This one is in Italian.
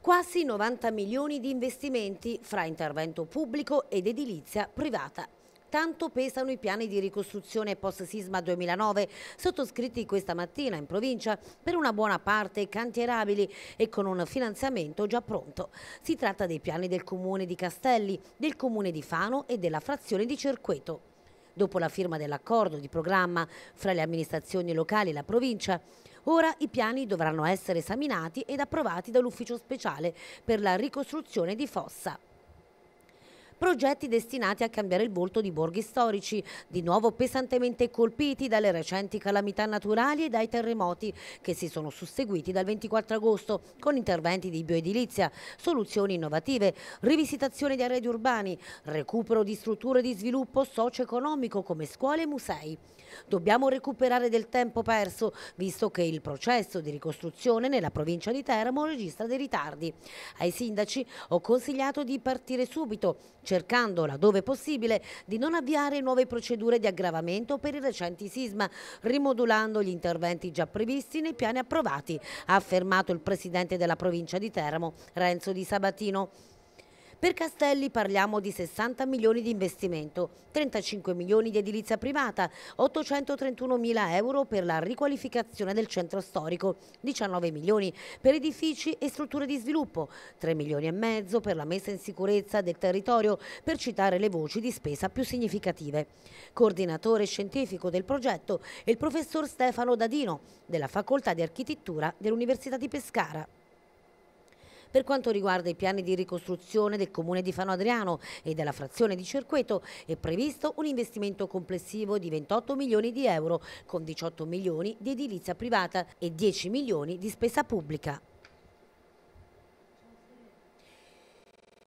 quasi 90 milioni di investimenti fra intervento pubblico ed edilizia privata. Tanto pesano i piani di ricostruzione post-sisma 2009, sottoscritti questa mattina in provincia, per una buona parte cantierabili e con un finanziamento già pronto. Si tratta dei piani del comune di Castelli, del comune di Fano e della frazione di Cerqueto. Dopo la firma dell'accordo di programma fra le amministrazioni locali e la provincia, Ora i piani dovranno essere esaminati ed approvati dall'ufficio speciale per la ricostruzione di Fossa progetti destinati a cambiare il volto di borghi storici, di nuovo pesantemente colpiti dalle recenti calamità naturali e dai terremoti che si sono susseguiti dal 24 agosto con interventi di bioedilizia, soluzioni innovative, rivisitazione di arredi urbani, recupero di strutture di sviluppo socio-economico come scuole e musei. Dobbiamo recuperare del tempo perso, visto che il processo di ricostruzione nella provincia di Teramo registra dei ritardi. Ai sindaci ho consigliato di partire subito, cercando, laddove possibile, di non avviare nuove procedure di aggravamento per i recenti sisma, rimodulando gli interventi già previsti nei piani approvati, ha affermato il presidente della provincia di Teramo, Renzo Di Sabatino. Per Castelli parliamo di 60 milioni di investimento, 35 milioni di edilizia privata, 831 mila euro per la riqualificazione del centro storico, 19 milioni per edifici e strutture di sviluppo, 3 milioni e mezzo per la messa in sicurezza del territorio, per citare le voci di spesa più significative. Coordinatore scientifico del progetto è il professor Stefano Dadino della Facoltà di Architettura dell'Università di Pescara. Per quanto riguarda i piani di ricostruzione del comune di Fano Adriano e della frazione di Cerqueto è previsto un investimento complessivo di 28 milioni di euro con 18 milioni di edilizia privata e 10 milioni di spesa pubblica.